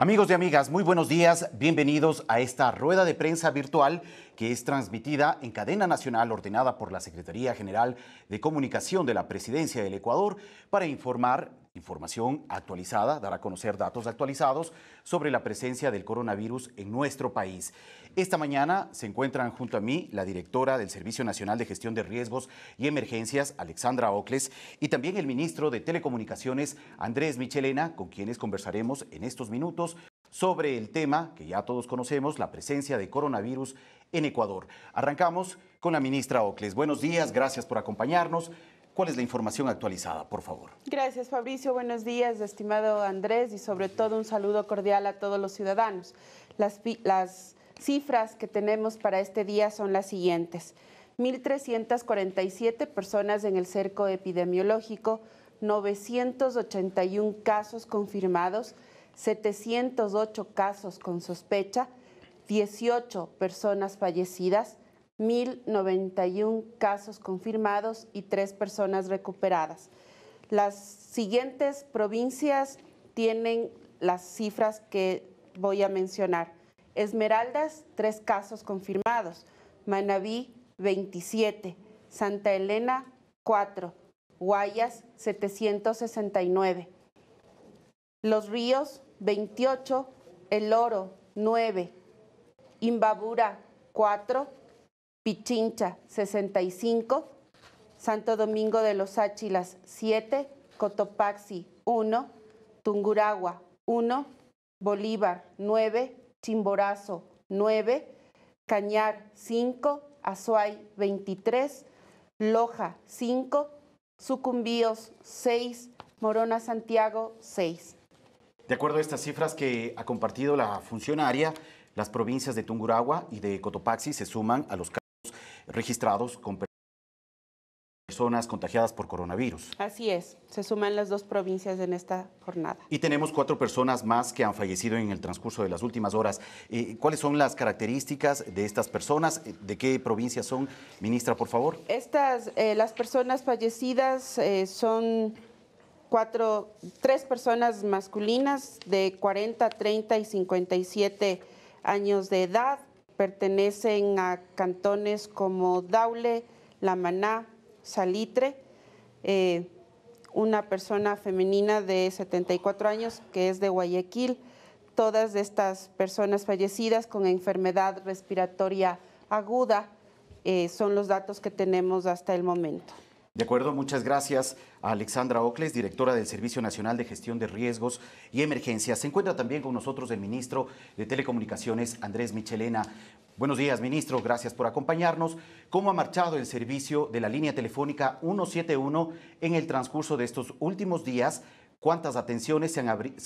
Amigos y amigas, muy buenos días, bienvenidos a esta rueda de prensa virtual que es transmitida en cadena nacional ordenada por la Secretaría General de Comunicación de la Presidencia del Ecuador para informar Información actualizada dará a conocer datos actualizados sobre la presencia del coronavirus en nuestro país. Esta mañana se encuentran junto a mí la directora del Servicio Nacional de Gestión de Riesgos y Emergencias, Alexandra Ocles, y también el ministro de Telecomunicaciones, Andrés Michelena, con quienes conversaremos en estos minutos sobre el tema que ya todos conocemos, la presencia de coronavirus en Ecuador. Arrancamos con la ministra Ocles. Buenos días, gracias por acompañarnos. ¿Cuál es la información actualizada, por favor? Gracias, Fabricio. Buenos días, estimado Andrés, y sobre todo un saludo cordial a todos los ciudadanos. Las, cifras que tenemos para este día son las siguientes. 1.347 personas en el cerco epidemiológico, 981 casos confirmados, 708 casos con sospecha, 18 personas fallecidas, 1.091 casos confirmados y tres personas recuperadas. Las siguientes provincias tienen las cifras que voy a mencionar. Esmeraldas, tres casos confirmados. Manabí, 27. Santa Elena, 4. Guayas, 769. Los Ríos, 28. El Oro, 9. Imbabura, 4. Pichincha 65, Santo Domingo de los Áchilas 7, Cotopaxi 1, Tunguragua 1, Bolívar 9, Chimborazo 9, Cañar 5, Azuay 23, Loja 5, Sucumbíos 6, Morona Santiago 6. De acuerdo a estas cifras que ha compartido la funcionaria, las provincias de Tunguragua y de Cotopaxi se suman a los registrados con personas contagiadas por coronavirus. Así es, se suman las dos provincias en esta jornada. Y tenemos cuatro personas más que han fallecido en el transcurso de las últimas horas. Eh, ¿Cuáles son las características de estas personas? Eh, ¿De qué provincia son? Ministra, por favor. Estas, eh, las personas fallecidas son cuatro, tres personas masculinas de 40, 30 y 57 años de edad pertenecen a cantones como Daule, La Maná, Salitre. Eh, una persona femenina de 74 años que es de Guayaquil. Todas estas personas fallecidas con enfermedad respiratoria aguda eh, son los datos que tenemos hasta el momento. De acuerdo, muchas gracias. Alexandra Ocles, directora del Servicio Nacional de Gestión de Riesgos y Emergencias. Se encuentra también con nosotros el ministro de Telecomunicaciones, Andrés Michelena. Buenos días, ministro. Gracias por acompañarnos. ¿Cómo ha marchado el servicio de la línea telefónica 171 en el transcurso de estos últimos días? ¿Cuántas atenciones se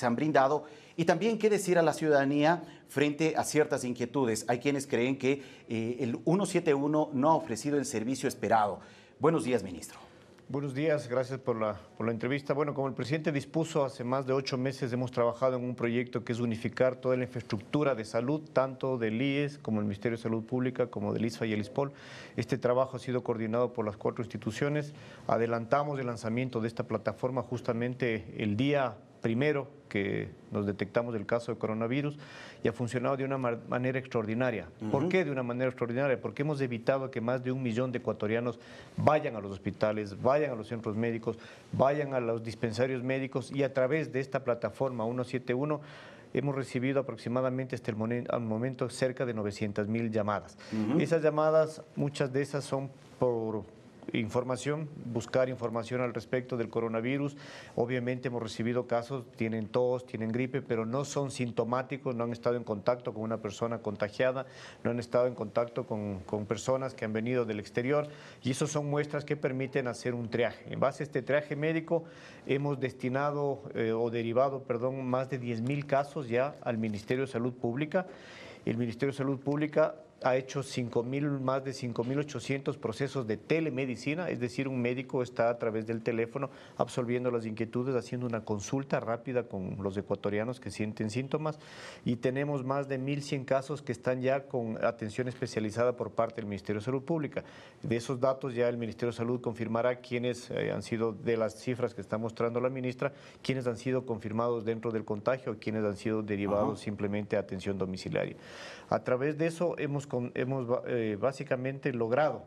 han, brindado? Y también qué decir a la ciudadanía frente a ciertas inquietudes. Hay quienes creen que eh, el 171 no ha ofrecido el servicio esperado. Buenos días, ministro. Buenos días, gracias por la, por la, entrevista. Bueno, como el presidente dispuso hace más de ocho meses, hemos trabajado en un proyecto que es unificar toda la infraestructura de salud, tanto del IES como el Ministerio de Salud Pública, como del ISFA y el ISPOL. Este trabajo ha sido coordinado por las cuatro instituciones. Adelantamos el lanzamiento de esta plataforma justamente el día primero que nos detectamos el caso de coronavirus y ha funcionado de una manera extraordinaria. ¿Por qué de una manera extraordinaria? Porque hemos evitado que más de un millón de ecuatorianos vayan a los hospitales, vayan a los centros médicos, vayan a los dispensarios médicos y a través de esta plataforma 171 hemos recibido aproximadamente hasta el al momento cerca de 900 mil llamadas. Esas llamadas, muchas de esas son por información, buscar información al respecto del coronavirus. Obviamente hemos recibido casos, tienen tos, tienen gripe, pero no son sintomáticos, no han estado en contacto con una persona contagiada, no han estado en contacto con, personas que han venido del exterior y eso son muestras que permiten hacer un triaje. En base a este triaje médico hemos destinado eh, o derivado, perdón, más de 10.000 casos ya al Ministerio de Salud Pública. El Ministerio de Salud Pública ha hecho más de 5.800 procesos de telemedicina, es decir, un médico está a través del teléfono absolviendo las inquietudes, haciendo una consulta rápida con los ecuatorianos que sienten síntomas y tenemos más de 1.100 casos que están ya con atención especializada por parte del Ministerio de Salud Pública. De esos datos ya el Ministerio de Salud confirmará quiénes eh, han sido, de las cifras que está mostrando la ministra, quiénes han sido confirmados dentro del contagio o quiénes han sido derivados simplemente a atención domiciliaria. A través de eso hemos, hemos eh, básicamente logrado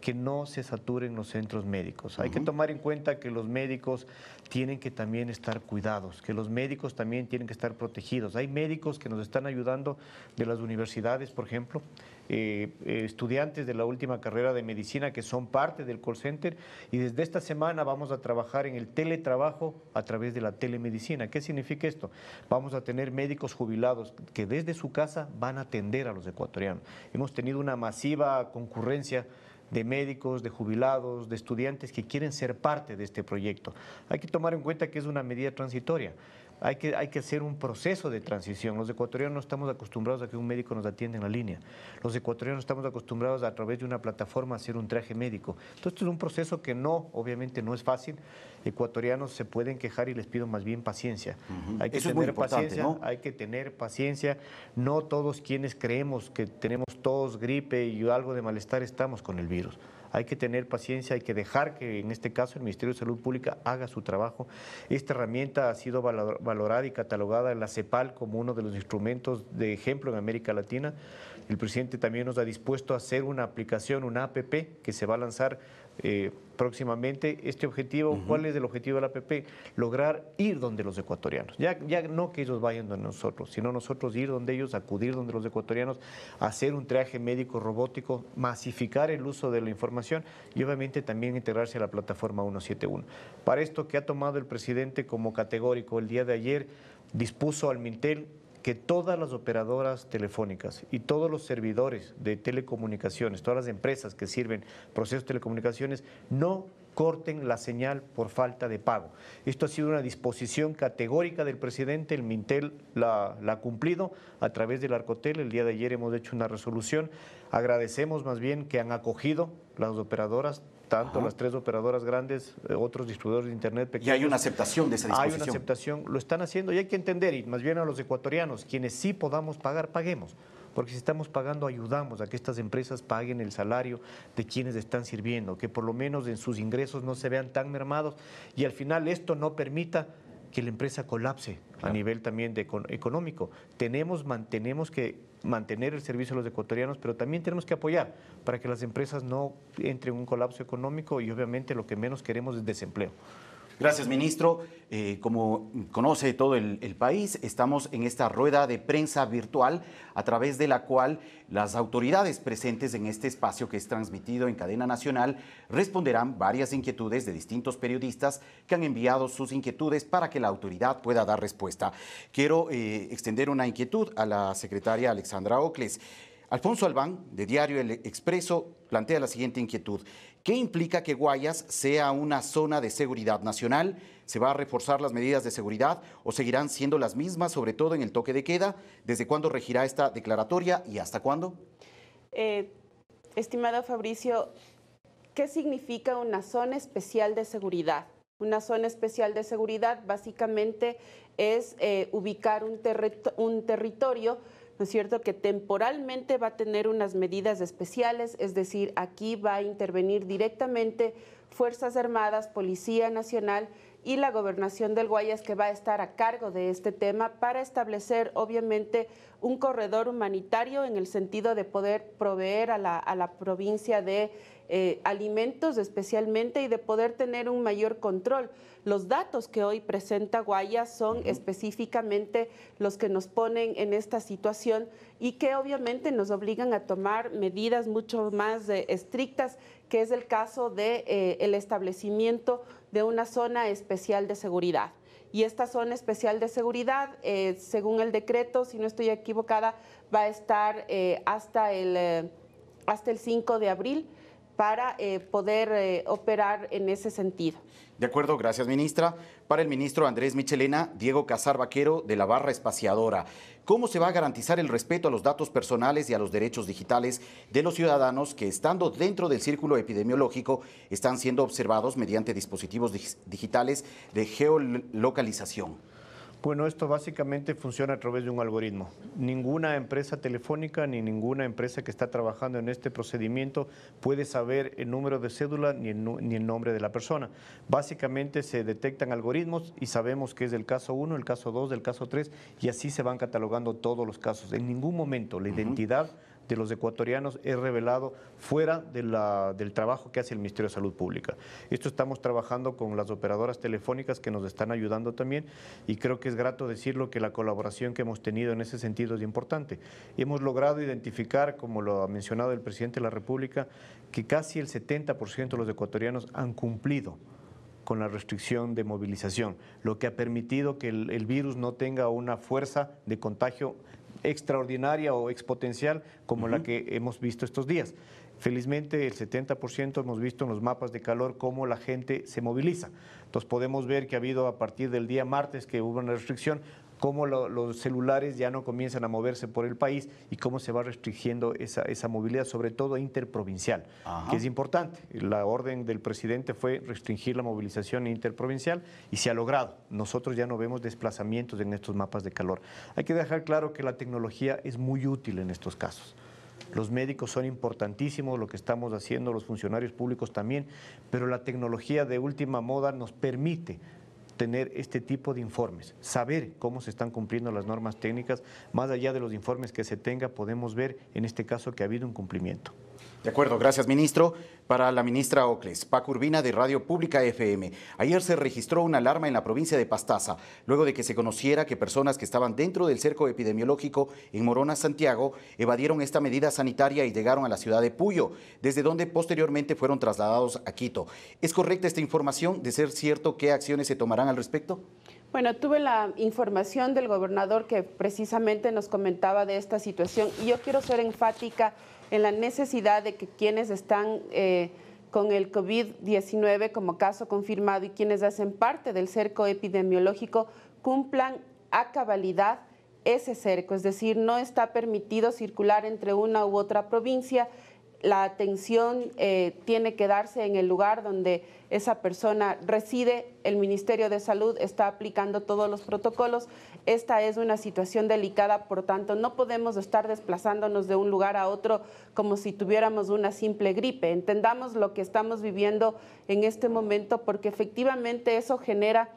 que no se saturen los centros médicos. Hay que tomar en cuenta que los médicos tienen que también estar cuidados, que los médicos también tienen que estar protegidos. Hay médicos que nos están ayudando de las universidades, por ejemplo, eh, eh, estudiantes de la última carrera de medicina que son parte del call center y desde esta semana vamos a trabajar en el teletrabajo a través de la telemedicina. ¿Qué significa esto? Vamos a tener médicos jubilados que desde su casa van a atender a los ecuatorianos. Hemos tenido una masiva concurrencia de médicos, de jubilados, de estudiantes que quieren ser parte de este proyecto. Hay que tomar en cuenta que es una medida transitoria hay que, hacer un proceso de transición. Los ecuatorianos no estamos acostumbrados a que un médico nos atienda en la línea. Los ecuatorianos estamos acostumbrados a, través de una plataforma a hacer un traje médico. Entonces, esto es un proceso que no, obviamente no es fácil. Ecuatorianos se pueden quejar y les pido más bien paciencia. Hay que tener paciencia, ¿no? hay que tener paciencia. No todos quienes creemos que tenemos todos gripe y algo de malestar estamos con el virus hay que tener paciencia, hay que dejar que en este caso el Ministerio de Salud Pública haga su trabajo. Esta herramienta ha sido valorada y catalogada en la CEPAL como uno de los instrumentos de ejemplo en América Latina. El presidente también nos ha dispuesto a hacer una aplicación, una APP, que se va a lanzar eh, próximamente este objetivo. ¿Cuál es el objetivo de la APP? Lograr ir donde los ecuatorianos. Ya, ya no que ellos vayan donde nosotros, sino nosotros ir donde ellos, acudir donde los ecuatorianos, hacer un traje médico robótico, masificar el uso de la información y obviamente también integrarse a la plataforma 171. Para esto que ha tomado el presidente como categórico el día de ayer, dispuso al Mintel que todas las operadoras telefónicas y todos los servidores de telecomunicaciones, todas las empresas que sirven procesos de telecomunicaciones, no corten la señal por falta de pago. Esto ha sido una disposición categórica del presidente, el Mintel la, ha cumplido a través del Arcotel, el día de ayer hemos hecho una resolución, agradecemos más bien que han acogido las operadoras tanto las tres operadoras grandes, eh, otros distribuidores de Internet pequeños. Y hay una aceptación de esa disposición. Hay una aceptación, lo están haciendo y hay que entender, y más bien a los ecuatorianos, quienes sí podamos pagar, paguemos. Porque si estamos pagando, ayudamos a que estas empresas paguen el salario de quienes están sirviendo, que por lo menos en sus ingresos no se vean tan mermados y al final esto no permita que la empresa colapse a nivel también de económico. Tenemos, mantenemos que mantener el servicio a los ecuatorianos, pero también tenemos que apoyar para que las empresas no entren en un colapso económico y obviamente lo que menos queremos es desempleo. Gracias, ministro. Eh, como conoce todo el, país, estamos en esta rueda de prensa virtual a través de la cual las autoridades presentes en este espacio que es transmitido en cadena nacional responderán varias inquietudes de distintos periodistas que han enviado sus inquietudes para que la autoridad pueda dar respuesta. Quiero eh, extender una inquietud a la secretaria Alexandra Ocles. Alfonso Albán, de Diario El Expreso, plantea la siguiente inquietud. ¿Qué implica que Guayas sea una zona de seguridad nacional. ¿Se va a reforzar las medidas de seguridad o seguirán siendo las mismas, sobre todo en el toque de queda? ¿Desde cuándo regirá esta declaratoria y hasta cuándo? Eh, estimado Fabricio, ¿qué significa una zona especial de seguridad? Una zona especial de seguridad básicamente es eh, ubicar un, un territorio es cierto?, que temporalmente va a tener unas medidas especiales, es decir, aquí va a intervenir directamente Fuerzas Armadas, Policía Nacional y la gobernación del Guayas que va a estar a cargo de este tema para establecer obviamente un corredor humanitario en el sentido de poder proveer a la, provincia de eh, alimentos especialmente y de poder tener un mayor control. Los datos que hoy presenta Guayas son específicamente los que nos ponen en esta situación y que obviamente nos obligan a tomar medidas mucho más eh, estrictas, que es el caso del de, eh, establecimiento de una zona especial de seguridad. Y esta zona especial de seguridad, eh, según el decreto, si no estoy equivocada, va a estar eh, hasta, el, eh, hasta el 5 de abril para poder operar en ese sentido. De acuerdo, gracias ministra. Para el ministro Andrés Michelena, Diego Casar Vaquero de la Barra Espaciadora, ¿cómo se va a garantizar el respeto a los datos personales y a los derechos digitales de los ciudadanos que estando dentro del círculo epidemiológico están siendo observados mediante dispositivos digitales de geolocalización? Bueno, esto básicamente funciona a través de un algoritmo. Ninguna empresa telefónica ni ninguna empresa que está trabajando en este procedimiento puede saber el número de cédula ni el, ni el nombre de la persona. Básicamente se detectan algoritmos y sabemos que es el caso 1, el caso 2, el caso 3 y así se van catalogando todos los casos. En ningún momento la identidad de los ecuatorianos es revelado fuera de la, del trabajo que hace el Ministerio de Salud Pública. Esto estamos trabajando con las operadoras telefónicas que nos están ayudando también y creo que es grato decirlo que la colaboración que hemos tenido en ese sentido es importante. Hemos logrado identificar, como lo ha mencionado el presidente de la República, que casi el 70% de los ecuatorianos han cumplido con la restricción de movilización, lo que ha permitido que el virus no tenga una fuerza de contagio extraordinaria o expotencial como la que hemos visto estos días. Felizmente el 70% hemos visto en los mapas de calor cómo la gente se moviliza. Entonces podemos ver que ha habido a partir del día martes que hubo una restricción, cómo los celulares ya no comienzan a moverse por el país y cómo se va restringiendo esa, movilidad, sobre todo interprovincial, que es importante. La orden del presidente fue restringir la movilización interprovincial y se ha logrado. Nosotros ya no vemos desplazamientos en estos mapas de calor. Hay que dejar claro que la tecnología es muy útil en estos casos. Los médicos son importantísimos, lo que estamos haciendo, los funcionarios públicos también, pero la tecnología de última moda nos permite tener este tipo de informes, saber cómo se están cumpliendo las normas técnicas, más allá de los informes que se tenga, podemos ver en este caso que ha habido un cumplimiento. De acuerdo, gracias ministro. Para la ministra Ocles, Paco Urbina de Radio Pública FM. Ayer se registró una alarma en la provincia de Pastaza, luego de que se conociera que personas que estaban dentro del cerco epidemiológico en Morona, Santiago, evadieron esta medida sanitaria y llegaron a la ciudad de Puyo, desde donde posteriormente fueron trasladados a Quito. ¿Es correcta esta información? De ser cierto, ¿qué acciones se tomarán al respecto? Bueno, tuve la información del gobernador que precisamente nos comentaba de esta situación y yo quiero ser enfática en la necesidad de que quienes están eh, con el COVID-19 como caso confirmado y quienes hacen parte del cerco epidemiológico cumplan a cabalidad ese cerco, es decir, no está permitido circular entre una u otra provincia la atención eh, tiene que darse en el lugar donde esa persona reside. El Ministerio de Salud está aplicando todos los protocolos. Esta es una situación delicada, por tanto, no podemos estar desplazándonos de un lugar a otro como si tuviéramos una simple gripe. Entendamos lo que estamos viviendo en este momento porque efectivamente eso genera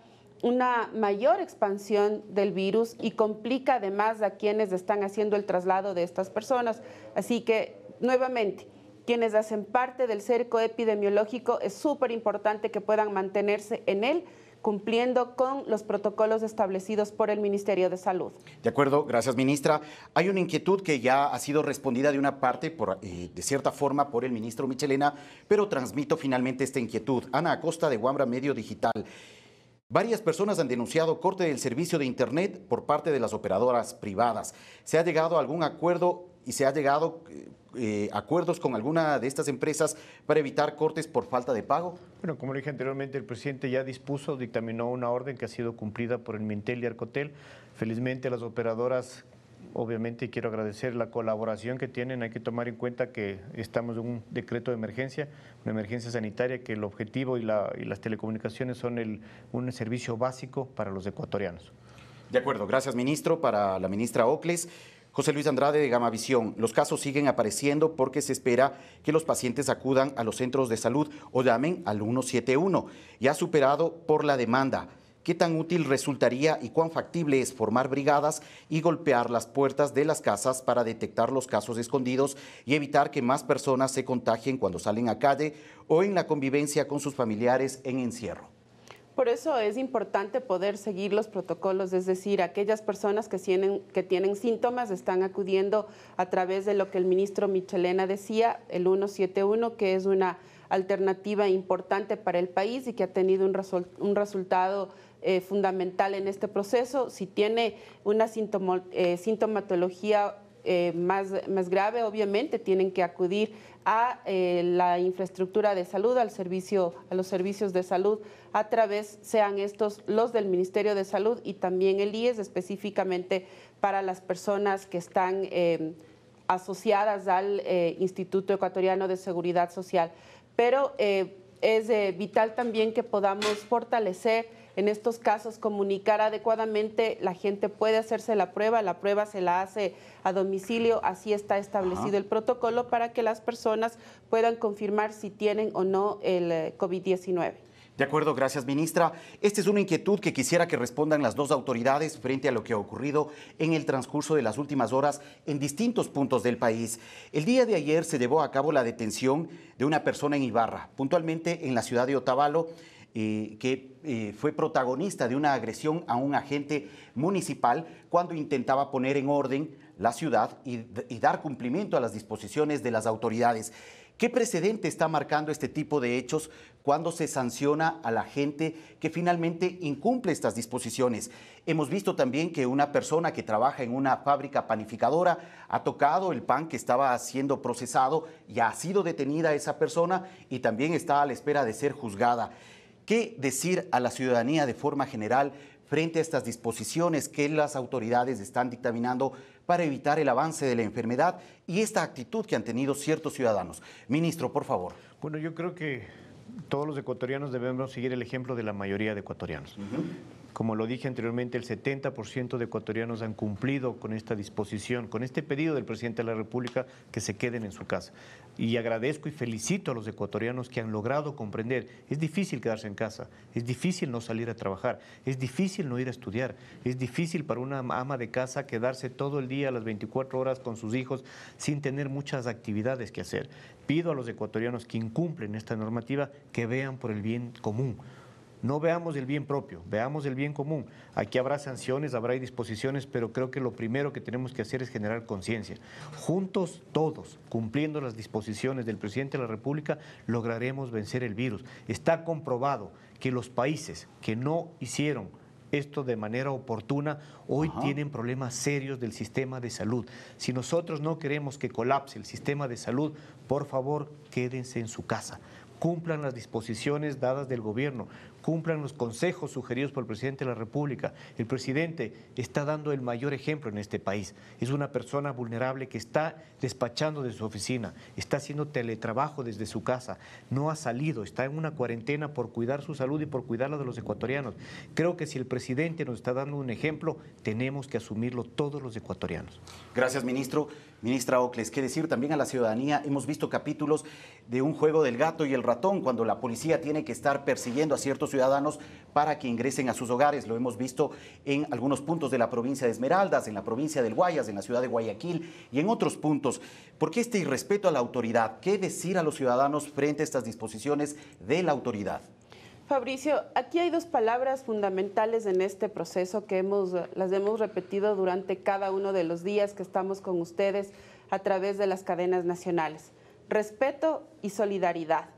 una mayor expansión del virus y complica además a quienes están haciendo el traslado de estas personas. Así que, nuevamente, quienes hacen parte del cerco epidemiológico, es súper importante que puedan mantenerse en él cumpliendo con los protocolos establecidos por el Ministerio de Salud. De acuerdo, gracias ministra. Hay una inquietud que ya ha sido respondida de una parte, por, eh, de cierta forma, por el ministro Michelena, pero transmito finalmente esta inquietud. Ana Acosta de Guambra Medio Digital. Varias personas han denunciado corte del servicio de Internet por parte de las operadoras privadas. ¿Se ha llegado a algún acuerdo y se ha llegado... Eh, eh, acuerdos con alguna de estas empresas para evitar cortes por falta de pago? Bueno, como le dije anteriormente, el presidente ya dispuso, dictaminó una orden que ha sido cumplida por el Mintel y Arcotel. Felizmente las operadoras obviamente quiero agradecer la colaboración que tienen. Hay que tomar en cuenta que estamos en un decreto de emergencia, una emergencia sanitaria, que el objetivo y, las telecomunicaciones son el, un servicio básico para los ecuatorianos. De acuerdo, gracias ministro, para la ministra Ocles. José Luis Andrade de Gamavisión, los casos siguen apareciendo porque se espera que los pacientes acudan a los centros de salud o llamen al 171, ya superado por la demanda. ¿Qué tan útil resultaría y cuán factible es formar brigadas y golpear las puertas de las casas para detectar los casos escondidos y evitar que más personas se contagien cuando salen a calle o en la convivencia con sus familiares en encierro? Por eso es importante poder seguir los protocolos, es decir, aquellas personas que tienen, que tienen síntomas están acudiendo a través de lo que el ministro Michelena decía, el 171, que es una alternativa importante para el país y que ha tenido un, resultado eh, fundamental en este proceso. Si tiene una eh, sintomatología eh, más, grave, obviamente tienen que acudir a eh, la infraestructura de salud, al servicio, a los servicios de salud, a través, sean estos los del Ministerio de Salud y también el IES, específicamente para las personas que están em, asociadas al eh, Instituto Ecuatoriano de Seguridad Social. Pero es vital también que podamos fortalecer en estos casos comunicar adecuadamente, la gente puede hacerse la prueba, la prueba se la hace a domicilio, así está establecido el protocolo para que las personas puedan confirmar si tienen o no el eh, COVID-19. De acuerdo, gracias ministra. Esta es una inquietud que quisiera que respondan las dos autoridades frente a lo que ha ocurrido en el transcurso de las últimas horas en distintos puntos del país. El día de ayer se llevó a cabo la detención de una persona en Ibarra, puntualmente en la ciudad de Otavalo eh, que eh, fue protagonista de una agresión a un agente municipal cuando intentaba poner en orden la ciudad y dar cumplimiento a las disposiciones de las autoridades. ¿Qué precedente está marcando este tipo de hechos cuando se sanciona a la gente que finalmente incumple estas disposiciones? Hemos visto también que una persona que trabaja en una fábrica panificadora ha tocado el pan que estaba siendo procesado y ha sido detenida esa persona y también está a la espera de ser juzgada. ¿Qué decir a la ciudadanía de forma general frente a estas disposiciones que las autoridades están dictaminando para evitar el avance de la enfermedad y esta actitud que han tenido ciertos ciudadanos? Ministro, por favor. Bueno, yo creo que todos los ecuatorianos debemos seguir el ejemplo de la mayoría de ecuatorianos. Como lo dije anteriormente, el 70% de ecuatorianos han cumplido con esta disposición, con este pedido del presidente de la República que se queden en su casa. Y agradezco y felicito a los ecuatorianos que han logrado comprender. Es difícil quedarse en casa, es difícil no salir a trabajar, es difícil no ir a estudiar, es difícil para una ama de casa quedarse todo el día a las 24 horas con sus hijos sin tener muchas actividades que hacer. Pido a los ecuatorianos que incumplen esta normativa que vean por el bien común no veamos el bien propio, veamos el bien común. Aquí habrá sanciones, habrá disposiciones, pero creo que lo primero que tenemos que hacer es generar conciencia. Juntos todos, cumpliendo las disposiciones del presidente de la República, lograremos vencer el virus. Está comprobado que los países que no hicieron esto de manera oportuna, hoy tienen problemas serios del sistema de salud. Si nosotros no queremos que colapse el sistema de salud, por favor, quédense en su casa. Cumplan las disposiciones dadas del gobierno, cumplan los consejos sugeridos por el presidente de la República. El presidente está dando el mayor ejemplo en este país. Es una persona vulnerable que está despachando de su oficina, está haciendo teletrabajo desde su casa, no ha salido, está en una cuarentena por cuidar su salud y por cuidarla de los ecuatorianos. Creo que si el presidente nos está dando un ejemplo, tenemos que asumirlo todos los ecuatorianos. Gracias, ministro. Ministra Ocles, qué decir también a la ciudadanía, hemos visto capítulos de un juego del gato y el ratón, cuando la policía tiene que estar persiguiendo a ciertos ciudadanos ciudadanos para que ingresen a sus hogares. Lo hemos visto en algunos puntos de la provincia de Esmeraldas, en la provincia del Guayas, en la ciudad de Guayaquil y en otros puntos. ¿Por qué este irrespeto a la autoridad? ¿Qué decir a los ciudadanos frente a estas disposiciones de la autoridad? Fabricio, aquí hay dos palabras fundamentales en este proceso que hemos, las hemos repetido durante cada uno de los días que estamos con ustedes a través de las cadenas nacionales. Respeto y solidaridad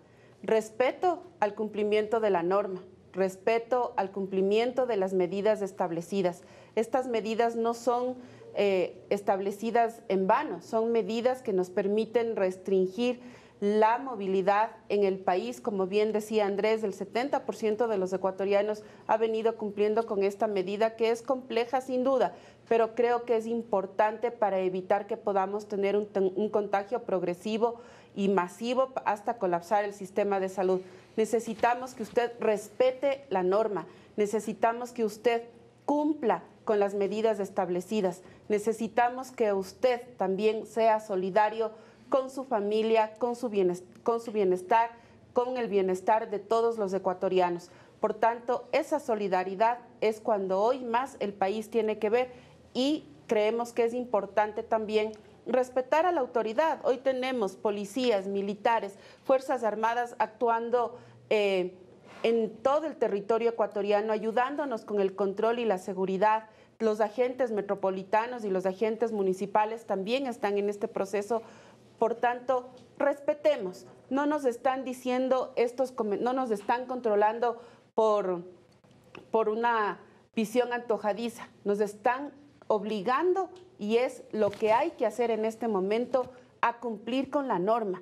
respeto al cumplimiento de la norma, respeto al cumplimiento de las medidas establecidas. Estas medidas no son eh, establecidas en vano, son medidas que nos permiten restringir la movilidad en el país. Como bien decía Andrés, el 70% de los ecuatorianos ha venido cumpliendo con esta medida que es compleja sin duda, pero creo que es importante para evitar que podamos tener un contagio progresivo y masivo hasta colapsar el sistema de salud. Necesitamos que usted respete la norma, necesitamos que usted cumpla con las medidas establecidas, necesitamos que usted también sea solidario con su familia, con su bienestar, con, su bienestar, con el bienestar de todos los ecuatorianos. Por tanto, esa solidaridad es cuando hoy más el país tiene que ver y creemos que es importante también respetar a la autoridad. Hoy tenemos policías, militares, Fuerzas Armadas actuando eh, en todo el territorio ecuatoriano, ayudándonos con el control y la seguridad. Los agentes metropolitanos y los agentes municipales también están en este proceso. Por tanto, respetemos. No nos están diciendo estos, no nos están controlando por, por una visión antojadiza. Nos están obligando y es lo que hay que hacer en este momento a cumplir con la norma.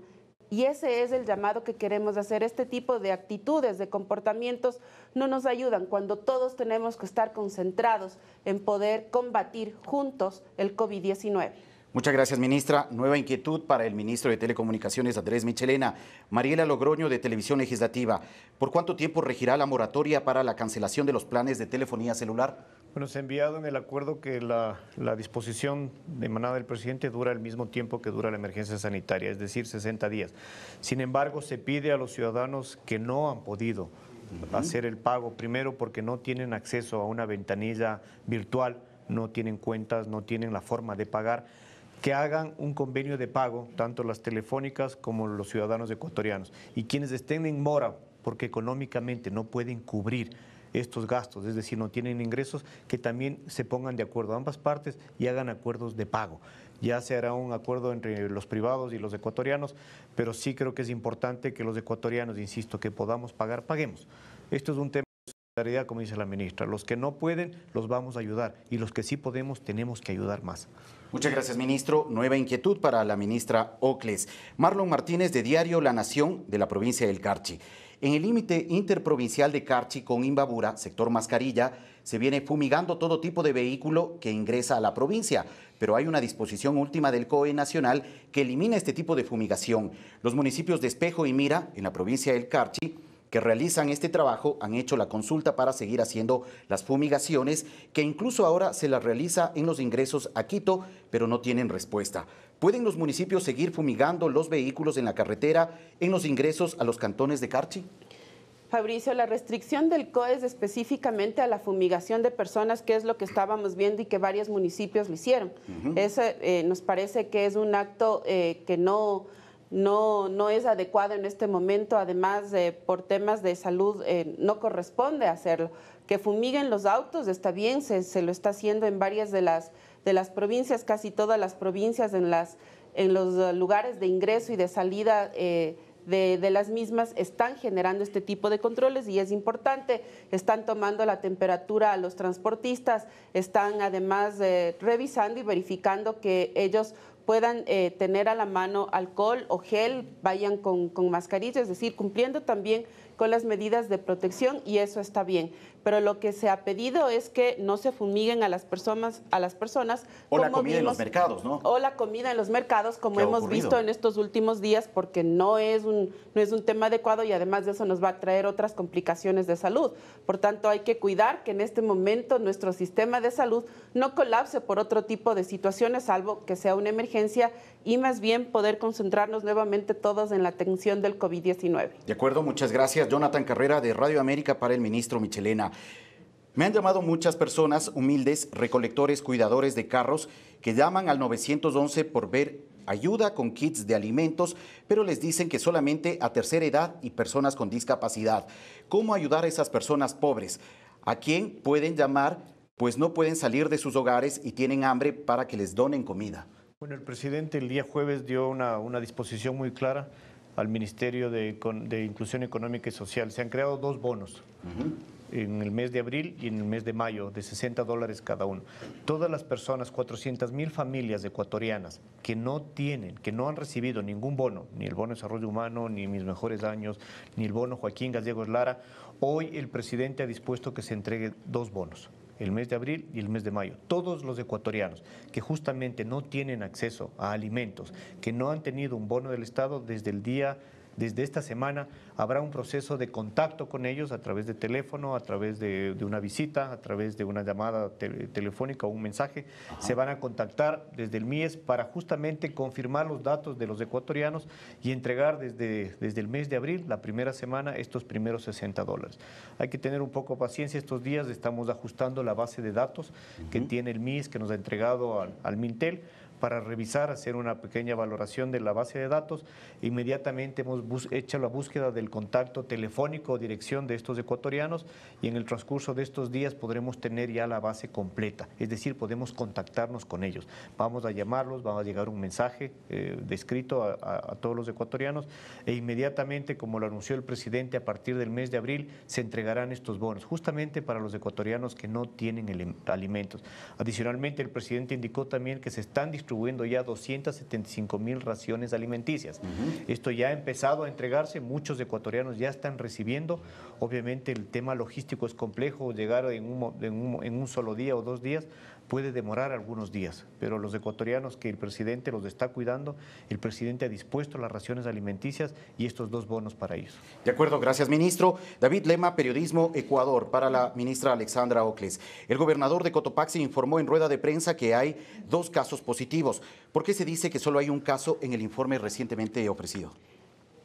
Y ese es el llamado que queremos hacer. Este tipo de actitudes, de comportamientos, no nos ayudan cuando todos tenemos que estar concentrados en poder combatir juntos el COVID-19. Muchas gracias, ministra. Nueva inquietud para el ministro de Telecomunicaciones, Andrés Michelena. Mariela Logroño, de Televisión Legislativa. ¿Por cuánto tiempo regirá la moratoria para la cancelación de los planes de telefonía celular? Bueno, se ha enviado en el acuerdo que la, la disposición emanada del presidente dura el mismo tiempo que dura la emergencia sanitaria, es decir, 60 días. Sin embargo, se pide a los ciudadanos que no han podido hacer el pago, primero porque no tienen acceso a una ventanilla virtual, no tienen cuentas, no tienen la forma de pagar que hagan un convenio de pago, tanto las telefónicas como los ciudadanos ecuatorianos. Y quienes estén en mora, porque económicamente no pueden cubrir estos gastos, es decir, no tienen ingresos, que también se pongan de acuerdo ambas partes y hagan acuerdos de pago. Ya se hará un acuerdo entre los privados y los ecuatorianos, pero sí creo que es importante que los ecuatorianos, insisto, que podamos pagar, paguemos. Esto es un tema de solidaridad, como dice la ministra. Los que no pueden, los vamos a ayudar y los que sí podemos, tenemos que ayudar más. Muchas gracias, ministro. Nueva inquietud para la ministra Ocles. Marlon Martínez, de Diario La Nación, de la provincia del Carchi. En el límite interprovincial de Carchi con Imbabura, sector Mascarilla, se viene fumigando todo tipo de vehículo que ingresa a la provincia, pero hay una disposición última del COE Nacional que elimina este tipo de fumigación. Los municipios de Espejo y Mira, en la provincia del Carchi, realizan este trabajo han hecho la consulta para seguir haciendo las fumigaciones, que incluso ahora se las realiza en los ingresos a Quito, pero no tienen respuesta. ¿Pueden los municipios seguir fumigando los vehículos en la carretera en los ingresos a los cantones de Carchi? Fabricio, la restricción del e es específicamente a la fumigación de personas, que es lo que estábamos viendo y que varios municipios lo hicieron. Eso eh, nos parece que es un acto eh, que no no, es adecuado en este momento, además por temas de salud eh, no corresponde hacerlo. Que fumiguen los autos está bien, se, lo está haciendo en varias de las, de las provincias, casi todas las provincias en, las, en los lugares de ingreso y de salida. Eh, de, las mismas están generando este tipo de controles y es importante, están tomando la temperatura a los transportistas, están además eh, revisando y verificando que ellos puedan eh, tener a la mano alcohol o gel, vayan con, con mascarilla, es decir, cumpliendo también con las medidas de protección y eso está bien pero lo que se ha pedido es que no se fumiguen a las personas, a las personas. O la comida en los mercados, ¿no? O la comida en los mercados, como hemos visto en estos últimos días, porque no es un, no es un tema adecuado y además de eso nos va a traer otras complicaciones de salud. Por tanto, hay que cuidar que en este momento nuestro sistema de salud no colapse por otro tipo de situaciones, salvo que sea una emergencia y más bien poder concentrarnos nuevamente todos en la atención del COVID-19. De acuerdo, muchas gracias. Jonathan Carrera de Radio América para el ministro Michelena. Me han llamado muchas personas humildes, recolectores, cuidadores de carros, que llaman al 911 por ver ayuda con kits de alimentos, pero les dicen que solamente a tercera edad y personas con discapacidad. ¿Cómo ayudar a esas personas pobres? ¿A quién pueden llamar? Pues no pueden salir de sus hogares y tienen hambre para que les donen comida. Bueno, el presidente el día jueves dio una, disposición muy clara al Ministerio de, Inclusión Económica y Social. Se han creado dos bonos en el mes de abril y en el mes de mayo de 60 dólares cada uno. Todas las personas, 400 mil familias ecuatorianas que no tienen, que no han recibido ningún bono, ni el bono de desarrollo humano, ni mis mejores años, ni el bono Joaquín Gallegos Lara, hoy el presidente ha dispuesto que se entregue dos bonos el mes de abril y el mes de mayo. Todos los ecuatorianos que justamente no tienen acceso a alimentos, que no han tenido un bono del Estado desde el día desde esta semana habrá un proceso de contacto con ellos a través de teléfono, a través de, una visita, a través de una llamada telefónica o un mensaje. Se van a contactar desde el MIES para justamente confirmar los datos de los ecuatorianos y entregar desde, desde el mes de abril, la primera semana, estos primeros 60 dólares. Hay que tener un poco de paciencia estos días, estamos ajustando la base de datos que tiene el MIS, que nos ha entregado al Mintel para revisar, hacer una pequeña valoración de la base de datos. Inmediatamente hemos hecho la búsqueda del contacto telefónico o dirección de estos ecuatorianos y en el transcurso de estos días podremos tener ya la base completa, es decir, podemos contactarnos con ellos. Vamos a llamarlos, vamos a llegar un mensaje eh, descrito a, a todos los ecuatorianos e inmediatamente, como lo anunció el presidente, a partir del mes de abril se entregarán estos bonos, justamente para los ecuatorianos que no tienen em, alimentos. Adicionalmente, el presidente indicó también que se están distribuyendo ya 275 mil raciones alimenticias. Esto ya ha empezado a entregarse, muchos ecuatorianos ya están recibiendo. Obviamente el tema logístico es complejo, llegar en en un solo día o dos días, puede demorar algunos días, pero los ecuatorianos que el presidente los está cuidando, el presidente ha dispuesto las raciones alimenticias y estos dos bonos para ellos. De acuerdo, gracias ministro. David Lema, Periodismo Ecuador, para la ministra Alexandra Ocles. El gobernador de Cotopaxi informó en rueda de prensa que hay dos casos positivos. ¿Por qué se dice que solo hay un caso en el informe recientemente ofrecido?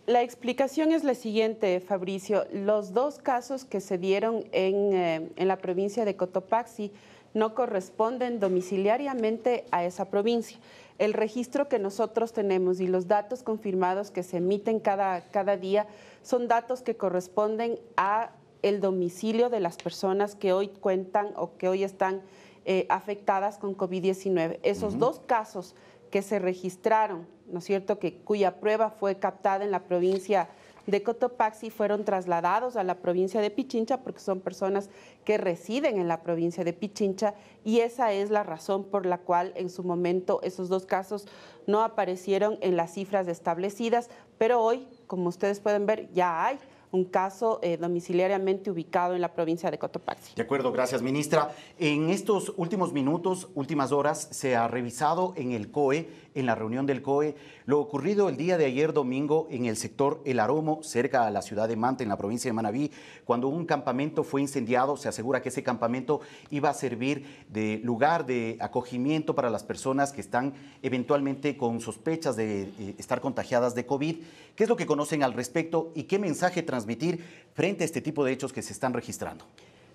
La explicación es la siguiente, Fabricio. Los dos casos que se dieron en, eh, en la provincia de Cotopaxi no corresponden domiciliariamente a esa provincia. El registro que nosotros tenemos y los datos confirmados que se emiten cada, cada día son datos que corresponden a el domicilio de las personas que hoy cuentan o que hoy están eh, afectadas con COVID-19. Esos dos casos que se registraron, ¿no es cierto?, que, cuya prueba fue captada en la provincia de Cotopaxi fueron trasladados a la provincia de Pichincha porque son personas que residen en la provincia de Pichincha y esa es la razón por la cual en su momento esos dos casos no aparecieron en las cifras establecidas, pero hoy, como ustedes pueden ver, ya hay un caso eh, domiciliariamente ubicado en la provincia de Cotopaxi. De acuerdo, gracias, ministra. En estos últimos minutos, últimas horas, se ha revisado en el COE en la reunión del COE lo ocurrido el día de ayer domingo en el sector El Aromo, cerca a la ciudad de Manta, en la provincia de Manabí, cuando un campamento fue incendiado. Se asegura que ese campamento iba a servir de lugar de acogimiento para las personas que están eventualmente con sospechas de eh, estar contagiadas de COVID. ¿Qué es lo que conocen al respecto y qué mensaje transmitir frente a este tipo de hechos que se están registrando?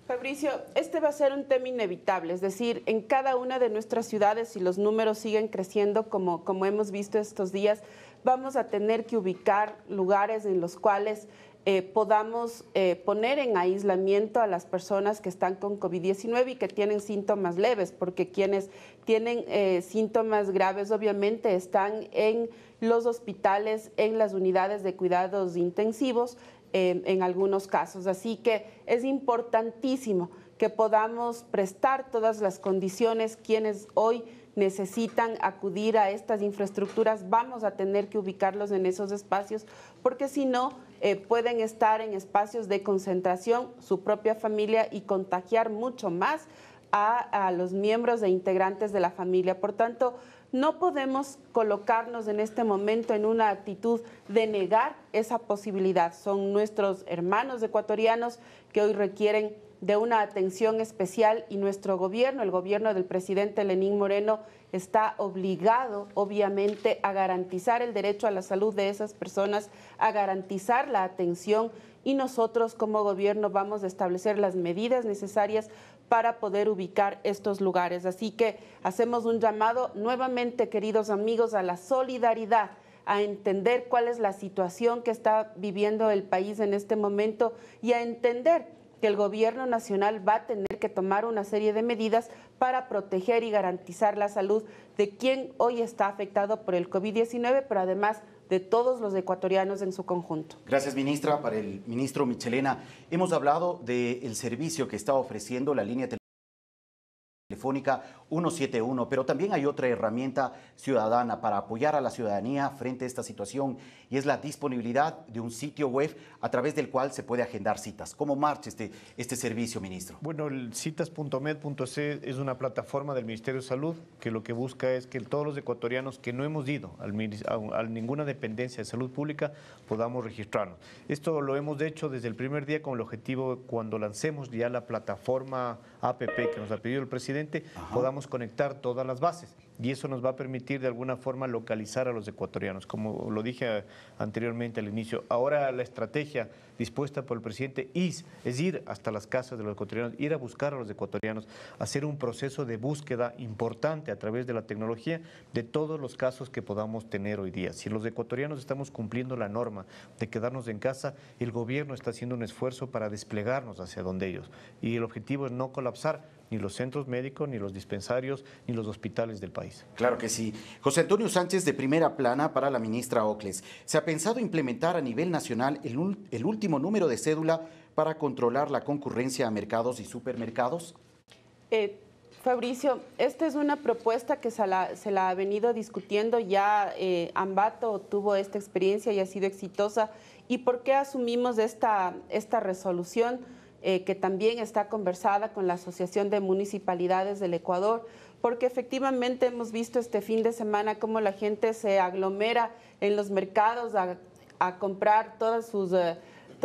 Fabricio, este va a ser un tema inevitable, es decir, en cada una de nuestras ciudades, si los números siguen creciendo como, hemos visto estos días, vamos a tener que ubicar lugares en los cuales eh, podamos eh, poner en aislamiento a las personas que están con COVID-19 y que tienen síntomas leves, porque quienes tienen eh, síntomas graves obviamente están en los hospitales, en las unidades de cuidados intensivos en algunos casos. Así que es importantísimo que podamos prestar todas las condiciones quienes hoy necesitan acudir a estas infraestructuras, vamos a tener que ubicarlos en esos espacios, porque si no, eh, pueden estar en espacios de concentración su propia familia y contagiar mucho más a, a los miembros e integrantes de la familia. Por tanto, no podemos colocarnos en este momento en una actitud de negar esa posibilidad. Son nuestros hermanos ecuatorianos que hoy requieren de una atención especial y nuestro gobierno, el gobierno del presidente Lenín Moreno, está obligado, obviamente, a garantizar el derecho a la salud de esas personas, a garantizar la atención y nosotros como gobierno vamos a establecer las medidas necesarias para poder ubicar estos lugares. Así que hacemos un llamado nuevamente, queridos amigos, a la solidaridad a entender cuál es la situación que está viviendo el país en este momento y a entender que el gobierno nacional va a tener que tomar una serie de medidas para proteger y garantizar la salud de quien hoy está afectado por el COVID-19, pero además de todos los ecuatorianos en su conjunto. Gracias, ministra. Para el ministro Michelena, hemos hablado del servicio que está ofreciendo la línea telefónica 171, pero también hay otra herramienta ciudadana para apoyar a la ciudadanía frente a esta situación y es la disponibilidad de un sitio web a través del cual se puede agendar citas. ¿Cómo marcha este, este servicio, ministro? Bueno, el citas.med.c es una plataforma del Ministerio de Salud que lo que busca es que todos los ecuatorianos que no hemos ido a, ninguna dependencia de salud pública podamos registrarnos. Esto lo hemos hecho desde el primer día con el objetivo cuando lancemos ya la plataforma APP que nos ha pedido el presidente, podamos conectar todas las bases y eso nos va a permitir de alguna forma localizar a los ecuatorianos, como lo dije anteriormente al inicio. Ahora la estrategia dispuesta por el presidente IS es ir hasta las casas de los ecuatorianos, ir a buscar a los ecuatorianos, hacer un proceso de búsqueda importante a través de la tecnología de todos los casos que podamos tener hoy día. Si los ecuatorianos estamos cumpliendo la norma de quedarnos en casa, el gobierno está haciendo un esfuerzo para desplegarnos hacia donde ellos. Y el objetivo es no colapsar ni los centros médicos, ni los dispensarios, ni los hospitales del país. Claro que sí. José Antonio Sánchez de primera plana para la ministra Ocles. ¿Se ha pensado implementar a nivel nacional el, último número de cédula para controlar la concurrencia a mercados y supermercados? Eh, Fabricio, esta es una propuesta que se la, ha venido discutiendo, ya eh, Ambato tuvo esta experiencia y ha sido exitosa. ¿Y por qué asumimos esta, resolución eh, que también está conversada con la Asociación de Municipalidades del Ecuador? porque efectivamente hemos visto este fin de semana cómo la gente se aglomera en los mercados a, comprar todas sus... Eh,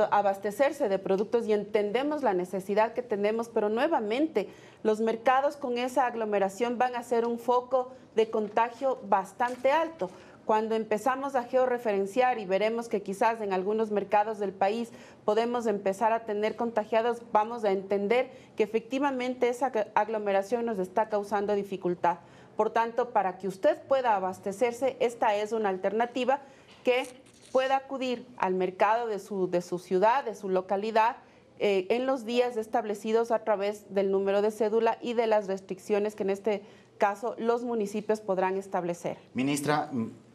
abastecerse de productos y entendemos la necesidad que tenemos, pero nuevamente los mercados con esa aglomeración van a ser un foco de contagio bastante alto cuando empezamos a georreferenciar y veremos que quizás en algunos mercados del país podemos empezar a tener contagiados, vamos a entender que efectivamente esa aglomeración nos está causando dificultad. Por tanto, para que usted pueda abastecerse, esta es una alternativa que pueda acudir al mercado de su, de su ciudad, de su localidad, eh, en los días establecidos a través del número de cédula y de las restricciones que en este caso los municipios podrán establecer. Ministra,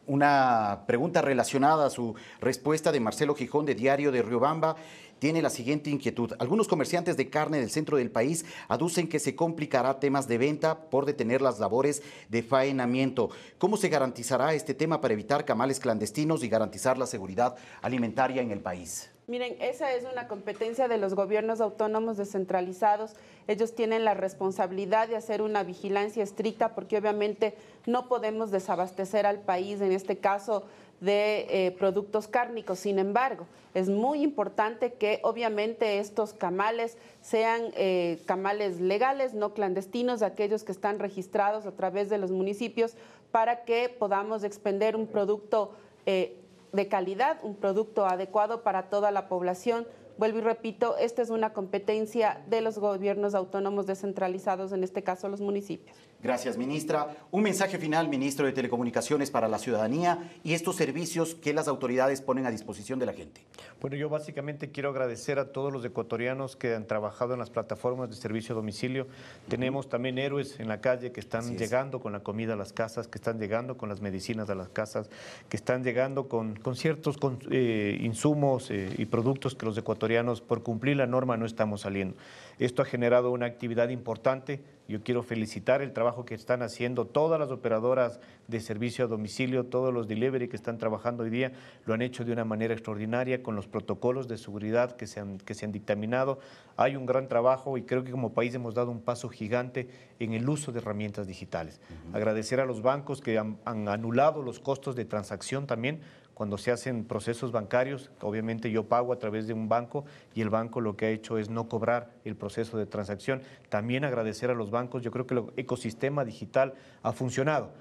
una pregunta relacionada a su respuesta de Marcelo Gijón de Diario de Riobamba tiene la siguiente inquietud. Algunos comerciantes de carne del centro del país aducen que se complicará temas de venta por detener las labores de faenamiento. ¿Cómo se garantizará este tema para evitar camales clandestinos y garantizar la seguridad alimentaria en el país? Miren, esa es una competencia de los gobiernos autónomos descentralizados. Ellos tienen la responsabilidad de hacer una vigilancia estricta porque obviamente no podemos desabastecer al país, en este caso de eh, productos cárnicos. Sin embargo, es muy importante que obviamente estos camales sean eh, camales legales, no clandestinos, aquellos que están registrados a través de los municipios para que podamos expender un producto eh, de calidad, un producto adecuado para toda la población. Vuelvo y repito, esta es una competencia de los gobiernos autónomos descentralizados, en este caso los municipios. Gracias, ministra. Un mensaje final, ministro de Telecomunicaciones, para la ciudadanía y estos servicios que las autoridades ponen a disposición de la gente. Bueno, yo básicamente quiero agradecer a todos los ecuatorianos que han trabajado en las plataformas de servicio a domicilio. Tenemos también héroes en la calle que están llegando con la comida a las casas, que están llegando con las medicinas a las casas, que están llegando con, con ciertos eh, insumos eh, y productos que los ecuatorianos, por cumplir la norma, no estamos saliendo. Esto ha generado una actividad importante. Yo quiero felicitar el trabajo que están haciendo todas las operadoras de servicio a domicilio, todos los delivery que están trabajando hoy día, lo han hecho de una manera extraordinaria con los protocolos de seguridad que se han, dictaminado. Hay un gran trabajo y creo que como país hemos dado un paso gigante en el uso de herramientas digitales. Agradecer a los bancos que han anulado los costos de transacción también cuando se hacen procesos bancarios, obviamente yo pago a través de un banco y el banco lo que ha hecho es no cobrar el proceso de transacción. También agradecer a los bancos, yo creo que el ecosistema digital ha funcionado.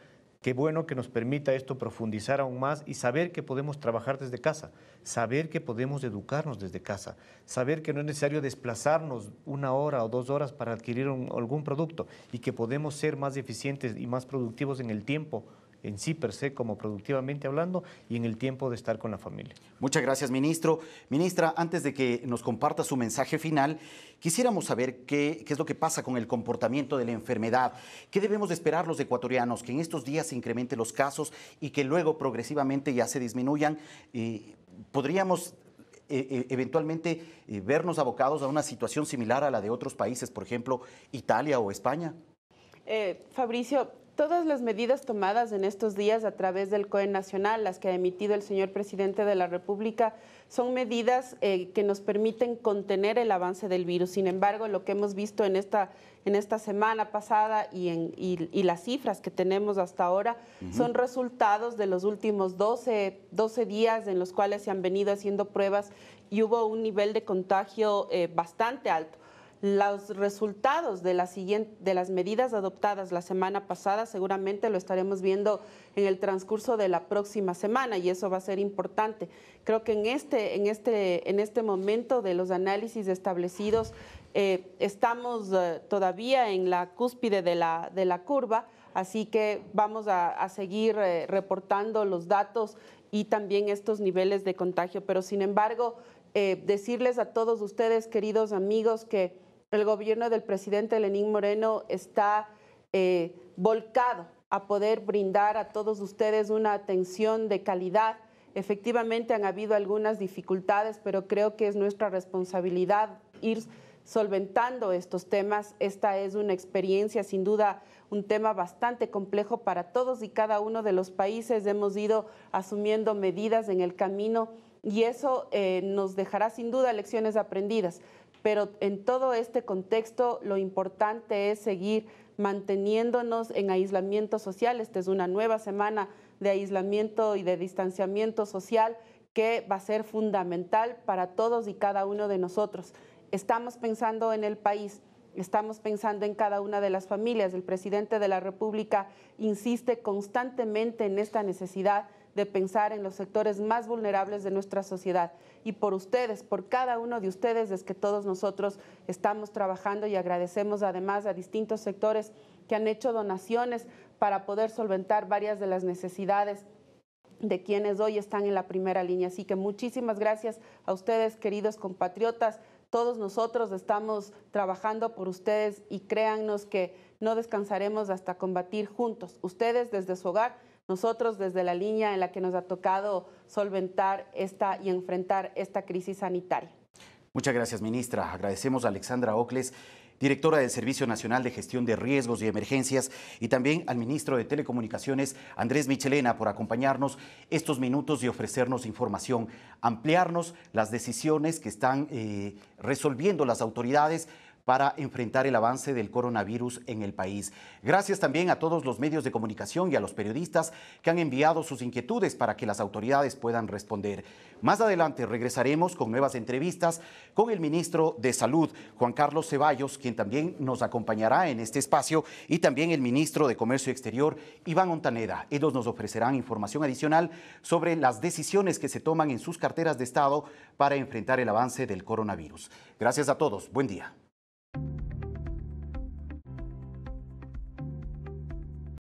Qué bueno que nos permita esto profundizar aún más y saber que podemos trabajar desde casa, saber que podemos educarnos desde casa, saber que no es necesario desplazarnos una hora o dos horas para adquirir algún producto y que podemos ser más eficientes y más productivos en el tiempo en sí per se, como productivamente hablando, y en el tiempo de estar con la familia. Muchas gracias, ministro. Ministra, antes de que nos comparta su mensaje final, quisiéramos saber qué, qué es lo que pasa con el comportamiento de la enfermedad. ¿Qué debemos esperar los ecuatorianos? Que en estos días se incrementen los casos y que luego progresivamente ya se disminuyan. y eh, ¿Podríamos eh, eh, eventualmente vernos abocados a una situación similar a la de otros países, por ejemplo, Italia o España? Fabricio, todas las medidas tomadas en estos días a través del COE Nacional, las que ha emitido el señor presidente de la República, son medidas eh, que nos permiten contener el avance del virus. Sin embargo, lo que hemos visto en esta, en esta semana pasada y, en, las cifras que tenemos hasta ahora son resultados de los últimos 12, 12 días en los cuales se han venido haciendo pruebas y hubo un nivel de contagio eh, bastante alto. Los resultados de, la de las medidas adoptadas la semana pasada seguramente lo estaremos viendo en el transcurso de la próxima semana y eso va a ser importante. Creo que en este, en este, en este momento de los análisis establecidos eh, estamos eh, todavía en la cúspide de la, curva, así que vamos a, seguir eh, reportando los datos y también estos niveles de contagio. Pero sin embargo, decirles a todos ustedes, queridos amigos, que el gobierno del presidente Lenín Moreno está eh, volcado a poder brindar a todos ustedes una atención de calidad. Efectivamente han habido algunas dificultades, pero creo que es nuestra responsabilidad ir solventando estos temas. Esta es una experiencia, sin duda, un tema bastante complejo para todos y cada uno de los países. Hemos ido asumiendo medidas en el camino y eso eh, nos dejará sin duda lecciones aprendidas pero en todo este contexto lo importante es seguir manteniéndonos en aislamiento social. Esta es una nueva semana de aislamiento y de distanciamiento social que va a ser fundamental para todos y cada uno de nosotros. Estamos pensando en el país, estamos pensando en cada una de las familias. El presidente de la República insiste constantemente en esta necesidad de pensar en los sectores más vulnerables de nuestra sociedad. Y por ustedes, por cada uno de ustedes, es que todos nosotros estamos trabajando y agradecemos además a distintos sectores que han hecho donaciones para poder solventar varias de las necesidades de quienes hoy están en la primera línea. Así que muchísimas gracias a ustedes, queridos compatriotas. Todos nosotros estamos trabajando por ustedes y créannos que no descansaremos hasta combatir juntos, ustedes desde su hogar nosotros desde la línea en la que nos ha tocado solventar esta y enfrentar esta crisis sanitaria. Muchas gracias, ministra. Agradecemos a Alexandra Ocles directora del Servicio Nacional de Gestión de Riesgos y Emergencias, y también al ministro de Telecomunicaciones, Andrés Michelena, por acompañarnos estos minutos y ofrecernos información, ampliarnos las decisiones que están eh, resolviendo las autoridades para enfrentar el avance del coronavirus en el país. Gracias también a todos los medios de comunicación y a los periodistas que han enviado sus inquietudes para que las autoridades puedan responder. Más adelante regresaremos con nuevas entrevistas con el ministro de Salud, Juan Carlos Ceballos, quien también nos acompañará en este espacio, y también el ministro de Comercio Exterior, Iván Ontaneda. Ellos nos ofrecerán información adicional sobre las decisiones que se toman en sus carteras de Estado para enfrentar el avance del coronavirus. Gracias a todos. Buen día.